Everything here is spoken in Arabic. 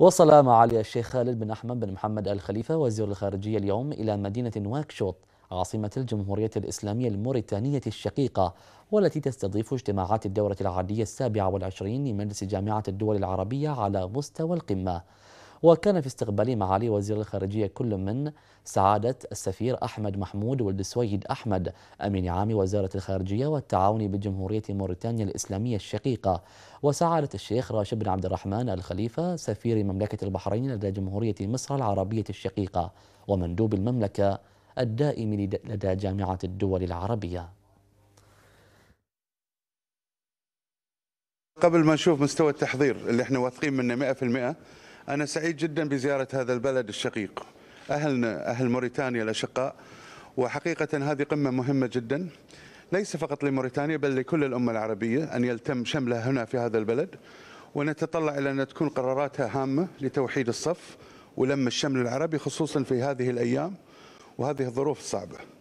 وصل معالي الشيخ خالد بن أحمد بن محمد الخليفة وزير الخارجية اليوم إلى مدينة نواكشوط عاصمة الجمهورية الإسلامية الموريتانية الشقيقة والتي تستضيف اجتماعات الدورة العادية السابعة والعشرين لمجلس جامعة الدول العربية على مستوى القمة وكان في استقبال معالي وزير الخارجية كل من سعادة السفير أحمد محمود ولد السويد أحمد أمين عام وزارة الخارجية والتعاون بجمهورية موريتانيا الإسلامية الشقيقة وسعادة الشيخ راشد بن عبد الرحمن الخليفة سفير مملكة البحرين لدى جمهورية مصر العربية الشقيقة ومندوب المملكة الدائم لدى جامعة الدول العربية قبل ما نشوف مستوى التحضير اللي احنا واثقين منه 100% أنا سعيد جدا بزيارة هذا البلد الشقيق أهلنا أهل موريتانيا الأشقاء وحقيقة هذه قمة مهمة جدا ليس فقط لموريتانيا بل لكل الأمة العربية أن يلتم شملها هنا في هذا البلد ونتطلع إلى أن تكون قراراتها هامة لتوحيد الصف ولم الشمل العربي خصوصا في هذه الأيام وهذه الظروف الصعبة